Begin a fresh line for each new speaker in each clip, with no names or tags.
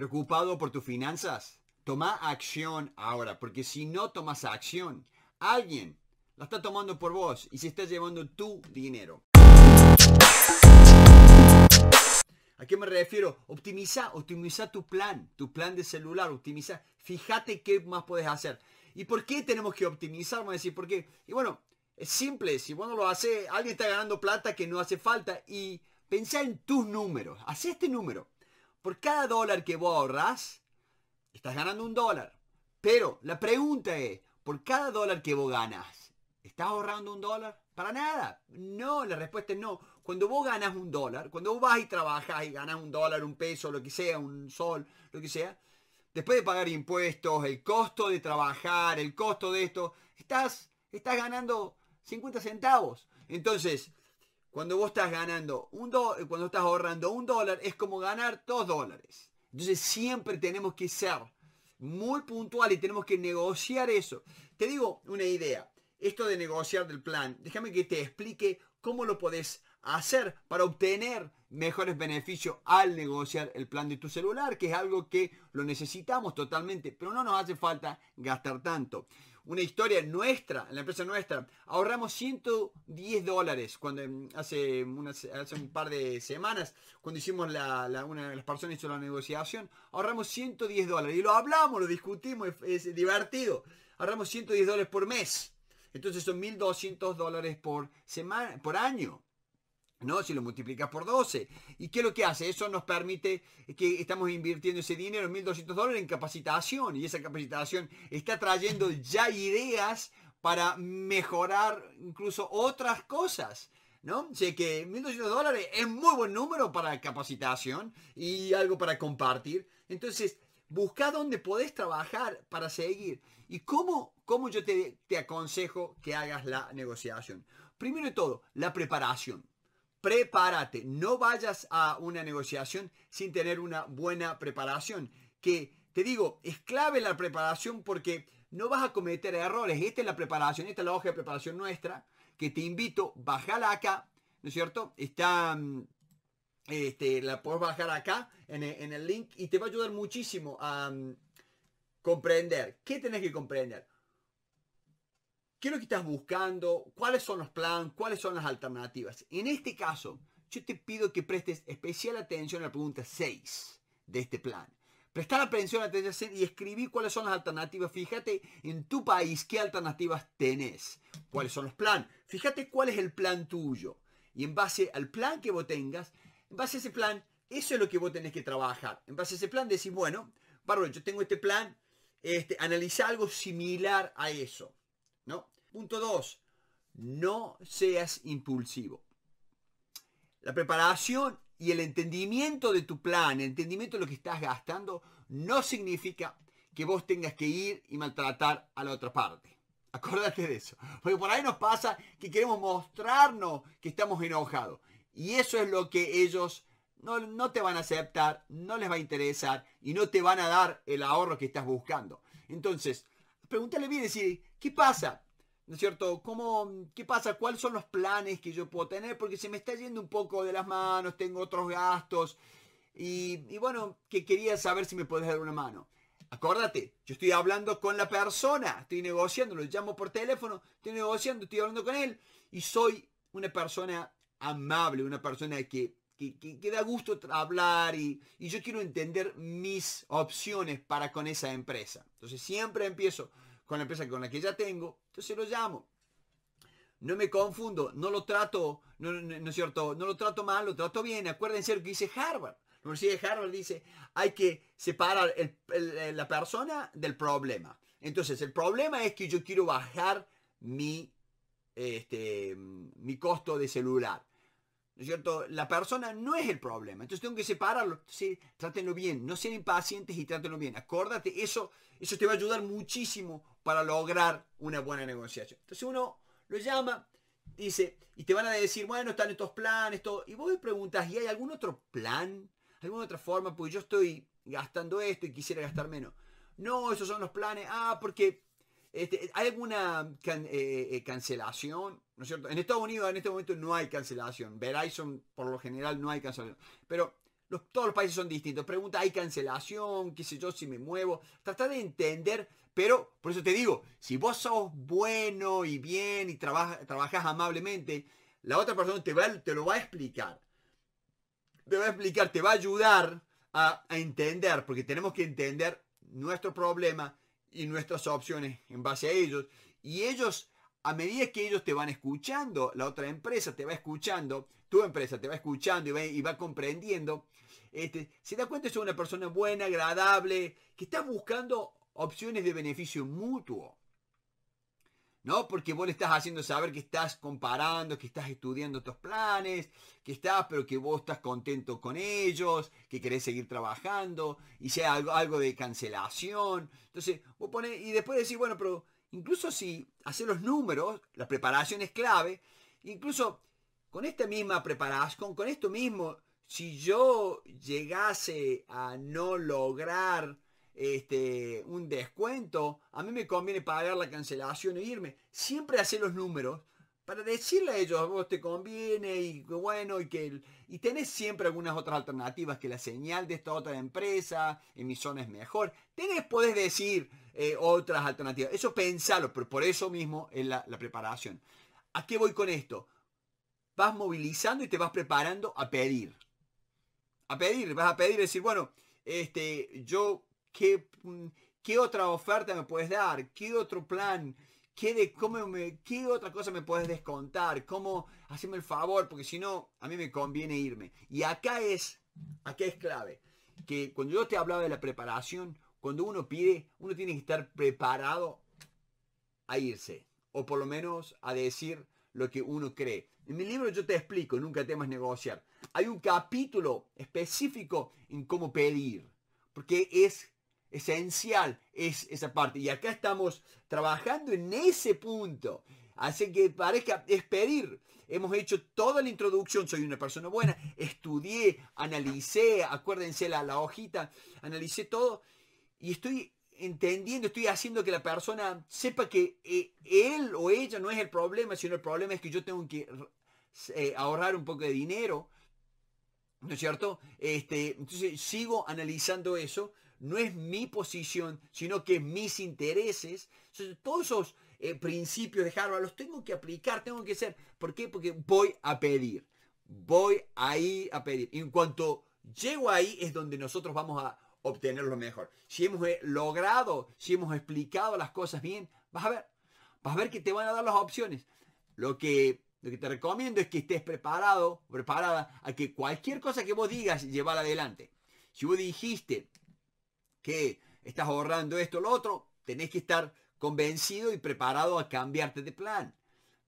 ¿Preocupado por tus finanzas? Toma acción ahora, porque si no tomas acción, alguien la está tomando por vos y se está llevando tu dinero. ¿A qué me refiero? Optimiza, optimiza tu plan, tu plan de celular, optimiza, fíjate qué más puedes hacer. ¿Y por qué tenemos que optimizar? Vamos a decir, ¿por qué? Y bueno, es simple, si uno lo hace, alguien está ganando plata que no hace falta y pensá en tus números, haz este número. Por cada dólar que vos ahorras, estás ganando un dólar. Pero la pregunta es, por cada dólar que vos ganas, ¿estás ahorrando un dólar? Para nada. No, la respuesta es no. Cuando vos ganas un dólar, cuando vos vas y trabajas y ganas un dólar, un peso, lo que sea, un sol, lo que sea, después de pagar impuestos, el costo de trabajar, el costo de esto, estás, estás ganando 50 centavos. Entonces, cuando vos estás ganando un eh, cuando estás ahorrando un dólar, es como ganar dos dólares. Entonces siempre tenemos que ser muy puntual y tenemos que negociar eso. Te digo una idea, esto de negociar del plan, déjame que te explique cómo lo podés hacer para obtener mejores beneficios al negociar el plan de tu celular, que es algo que lo necesitamos totalmente, pero no nos hace falta gastar tanto una historia nuestra, la empresa nuestra, ahorramos 110 dólares cuando em, hace, un par de semanas, cuando hicimos la, una de las personas hizo la negociación, ahorramos 110 dólares y lo hablamos, lo discutimos, es, es divertido. Ahorramos 110 dólares por mes. Entonces son 1.200 dólares por, semana, por año. ¿no? Si lo multiplicas por 12. ¿Y qué es lo que hace? Eso nos permite que estamos invirtiendo ese dinero, 1.200 dólares, en capacitación. Y esa capacitación está trayendo ya ideas para mejorar incluso otras cosas. ¿no? O que 1.200 dólares es muy buen número para capacitación y algo para compartir. Entonces, busca dónde podés trabajar para seguir. ¿Y cómo, yo te, te aconsejo que hagas la negociación? Primero de todo, la preparación prepárate. No vayas a una negociación sin tener una buena preparación. Que te digo, es clave la preparación porque no vas a cometer errores. Esta es la preparación, esta es la hoja de preparación nuestra, que te invito, bajarla acá, ¿no es cierto? Está, mm, este, la puedes bajar acá en el, link y te va a ayudar muchísimo a mm, comprender. ¿Qué tenés que comprender? ¿Qué es lo que estás buscando? ¿Cuáles son los planes? ¿Cuáles son las alternativas? En este caso, yo te pido que prestes especial atención a la pregunta 6 de este plan. Prestar atención, a atención y escribir cuáles son las alternativas. Fíjate en tu país qué alternativas tenés. ¿Cuáles son los planes? Fíjate cuál es el plan tuyo. Y en base al plan que vos tengas, en base a ese plan, eso es lo que vos tenés que trabajar. En base a ese plan decís, bueno, bárbaro, yo tengo este plan, este, analiza algo similar a eso. Punto 2. No seas impulsivo. La preparación y el entendimiento de tu plan, el entendimiento de lo que estás gastando, no significa que vos tengas que ir y maltratar a la otra parte. acuérdate de eso. Porque por ahí nos pasa que queremos mostrarnos que estamos enojados. Y eso es lo que ellos no, te van a aceptar, no les va a interesar y no te van a dar el ahorro que estás buscando. Entonces, Pregúntale bien, decir, ¿qué pasa? ¿No es cierto? ¿Cómo, ¿Qué pasa? ¿Cuáles son los planes que yo puedo tener? Porque se me está yendo un poco de las manos, tengo otros gastos. Y, bueno, que quería saber si me puedes dar una mano. Acuérdate, yo estoy hablando con la persona, estoy negociando, lo llamo por teléfono, estoy negociando, estoy hablando con él. Y soy una persona amable, una persona que que, da gusto hablar y, yo quiero entender mis opciones para con esa empresa. Entonces siempre empiezo con la empresa con la que ya tengo, entonces lo llamo. No me confundo, no lo trato, no, es cierto, no lo trato mal, lo trato bien. Acuérdense lo que dice Harvard. La Universidad de Harvard dice, hay que separar la persona del problema. Entonces, el problema es que yo quiero bajar mi, este, mi costo de celular. ¿no es cierto? La persona no es el problema. Entonces tengo que separarlo. Sí, trátenlo bien. No sean impacientes y trátenlo bien. Acórdate, eso, eso te va a ayudar muchísimo para lograr una buena negociación. Entonces uno lo llama, dice, y te van a decir, bueno, están estos planes, todo. Y vos le preguntas, ¿y hay algún otro plan? ¿Alguna otra forma? Pues yo estoy gastando esto y quisiera gastar menos. No, esos son los planes. Ah, porque este, ¿Hay alguna eh, eh, eh, cancelación? ¿No es cierto? En Estados Unidos en este momento no hay cancelación. Verizon por lo general no hay cancelación. Pero todos los países son distintos. Pregunta, ¿hay cancelación? ¿Qué sé yo si me muevo? Trata de entender, pero por eso te digo, si vos sos bueno y bien y trabajas trabajas amablemente, la otra persona te, te lo va a explicar. Te va a explicar, te va a ayudar a entender, porque tenemos que entender nuestro problema y nuestras opciones en base a ellos. Y ellos, a medida que ellos te van escuchando, la otra empresa te va escuchando, tu empresa te va escuchando y va, y va comprendiendo, este, se da cuenta que es una persona buena, agradable, que está buscando opciones de beneficio mutuo. ¿no? Porque vos le estás haciendo saber que estás comparando, que estás estudiando estos planes, que estás, pero que vos estás contento con ellos, que querés seguir trabajando, y sea algo, algo de cancelación. Entonces, vos pones, y después decís, bueno, pero incluso si haces los números, la preparación es clave, incluso con esta misma preparación, con esto mismo, si yo llegase a no lograr este, un descuento, a mí me conviene pagar la cancelación e irme. Siempre hacer los números para decirle a ellos, a vos te conviene y bueno, y que y tenés siempre algunas otras alternativas, que la señal de esta otra empresa en es mejor. Tenés, podés decir eh, otras alternativas. Eso pensalo, pero por eso mismo es la, la preparación. ¿A qué voy con esto? Vas movilizando y te vas preparando a pedir. A pedir, vas a pedir, decir, bueno, este, yo ¿Qué, mm, qué otra oferta me puedes dar? ¿Qué otro plan? ¿Qué, de, cómo me, ¿Qué otra cosa me puedes descontar? ¿Cómo hacerme el favor? Porque si no, a mí me conviene irme. Y acá es, acá es clave. Que cuando yo te hablaba de la preparación, cuando uno pide, uno tiene que estar preparado a irse. O por lo menos a decir lo que uno cree. En mi libro yo te explico, nunca temas negociar. Hay un capítulo específico en cómo pedir. Porque es Esencial es esa parte. Y acá estamos trabajando en ese punto. Así que parezca es pedir. Hemos hecho toda la introducción. Soy una persona buena. Estudié, analicé, acuérdense la, hojita, analicé todo. Y estoy entendiendo, estoy haciendo que la persona sepa que eh, él o ella no es el problema, sino el problema es que yo tengo que eh, ahorrar un poco de dinero, ¿no es cierto? Este, entonces sigo analizando eso no es mi posición, sino que mis intereses. todos esos eh, principios de Harvard los tengo que aplicar, tengo que hacer. ¿Por qué? Porque voy a pedir. Voy ahí a pedir. Y en cuanto llego ahí es donde nosotros vamos a obtener lo mejor. Si hemos eh, logrado, si hemos explicado las cosas bien, vas a ver. Vas a ver que te van a dar las opciones. Lo que lo que te recomiendo es que estés preparado, preparada a que cualquier cosa que vos digas, llevar adelante. Si vos dijiste, que estás ahorrando esto, lo otro, tenés que estar convencido y preparado a cambiarte de plan,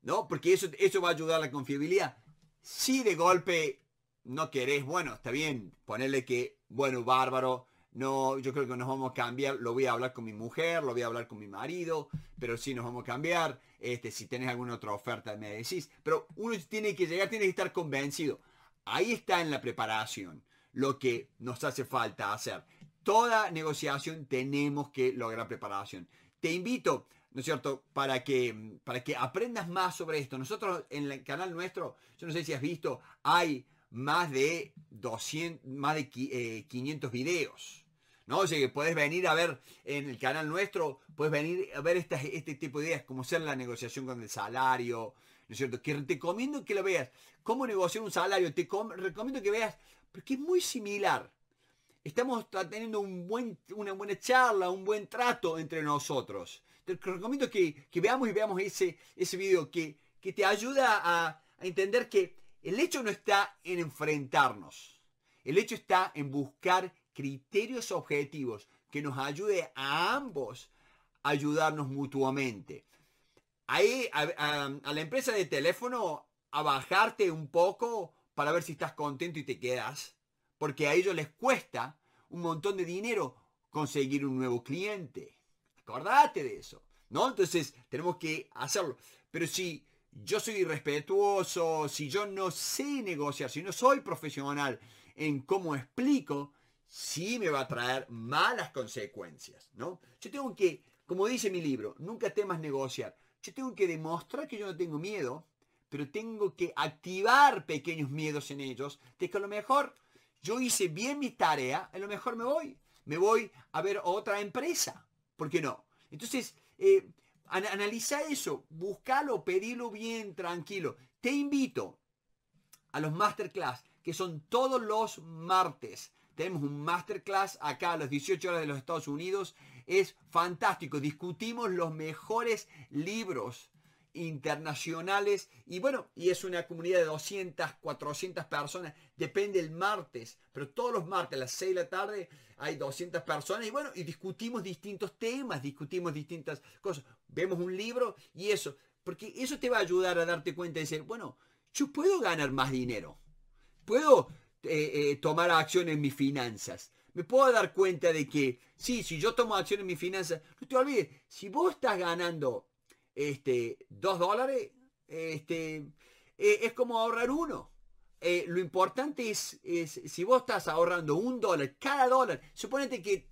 ¿no? Porque eso, eso va a ayudar a la confiabilidad. Si de golpe no querés, bueno, está bien, ponerle que, bueno, bárbaro, no, yo creo que nos vamos a cambiar, lo voy a hablar con mi mujer, lo voy a hablar con mi marido, pero sí nos vamos a cambiar, este, si tenés alguna otra oferta me decís, pero uno tiene que llegar, tiene que estar convencido. Ahí está en la preparación lo que nos hace falta hacer toda negociación tenemos que lograr preparación. Te invito, ¿no es cierto?, para que, para que aprendas más sobre esto. Nosotros en el canal nuestro, yo no sé si has visto, hay más de 200, más de 500 eh, videos. ¿no? O sea que puedes venir a ver en el canal nuestro, puedes venir a ver este tipo de ideas, como hacer la negociación con el salario, ¿no es cierto? Que te recomiendo que lo veas. ¿Cómo negociar un salario? Te recomiendo que veas, porque es muy similar estamos teniendo un buen, una buena charla, un buen trato entre nosotros. Te recomiendo que, veamos y veamos ese, video que, te ayuda a, entender que el hecho no está en enfrentarnos. El hecho está en buscar criterios objetivos que nos ayude a ambos a ayudarnos mutuamente. Ahí a, a, la empresa de teléfono a bajarte un poco para ver si estás contento y te quedas porque a ellos les cuesta un montón de dinero conseguir un nuevo cliente. Acordate de eso, ¿no? Entonces tenemos que hacerlo. Pero si yo soy irrespetuoso, si yo no sé negociar, si no soy profesional en cómo explico, sí me va a traer malas consecuencias, ¿no? Yo tengo que, como dice mi libro, nunca temas negociar. Yo tengo que demostrar que yo no tengo miedo, pero tengo que activar pequeños miedos en ellos, de que a lo mejor yo hice bien mi tarea, a lo mejor me voy. Me voy a ver otra empresa. ¿Por qué no? Entonces, eh, analiza eso, buscalo, pedilo bien, tranquilo. Te invito a los masterclass, que son todos los martes. Tenemos un masterclass acá a las 18 horas de los Estados Unidos. Es fantástico. Discutimos los mejores libros internacionales. Y bueno, y es una comunidad de 200, 400 personas. Depende el martes, pero todos los martes a las 6 de la tarde hay 200 personas. Y bueno, y discutimos distintos temas, discutimos distintas cosas. Vemos un libro y eso. Porque eso te va a ayudar a darte cuenta y decir, bueno, yo puedo ganar más dinero. Puedo eh, eh, tomar acción en mis finanzas me puedo dar cuenta de que, sí, si yo tomo acción en mis finanzas, no te olvides, si vos estás ganando este, dos dólares, este, eh, es como ahorrar uno. Eh, lo importante es, si vos estás ahorrando un dólar, cada dólar, suponete que,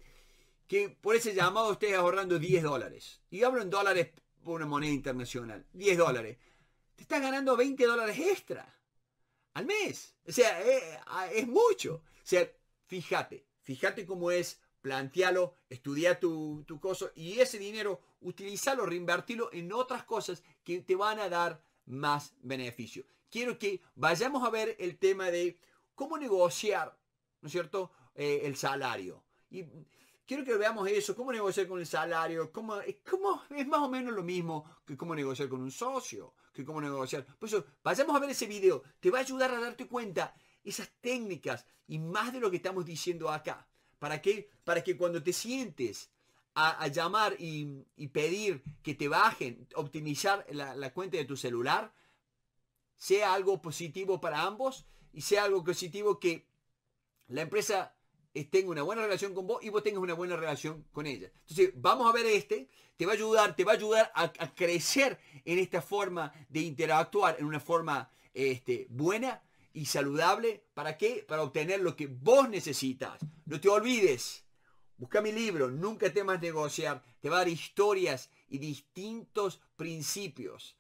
que por ese llamado estés ahorrando 10 dólares. Y hablo en dólares por una moneda internacional, 10 dólares. Te estás ganando 20 dólares extra al mes. O sea, eh, ah, es mucho. O sea, fíjate, fíjate cómo es plantealo, estudia tu, cosa y ese dinero utilizalo, reinvertirlo en otras cosas que te van a dar más beneficio. Quiero que vayamos a ver el tema de cómo negociar, ¿no es cierto?, eh, el salario. Y quiero que veamos eso, cómo negociar con el salario, cómo, eh, cómo, es más o menos lo mismo que cómo negociar con un socio, que cómo negociar. Por eso, vayamos a ver ese video, te va a ayudar a darte cuenta esas técnicas y más de lo que estamos diciendo acá. ¿Para qué? Para que cuando te sientes a, llamar y, pedir que te bajen, optimizar la, cuenta de tu celular, sea algo positivo para ambos y sea algo positivo que la empresa tenga una buena relación con vos y vos tengas una buena relación con ella. Entonces, vamos a ver este, te va a ayudar, te va a ayudar a crecer en esta forma de interactuar, en una forma este, buena y saludable. ¿Para qué? Para obtener lo que vos necesitas. No te olvides. Busca mi libro, Nunca temas negociar. Te va a dar historias y distintos principios.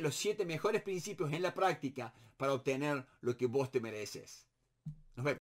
Los siete mejores principios en la práctica para obtener lo que vos te mereces.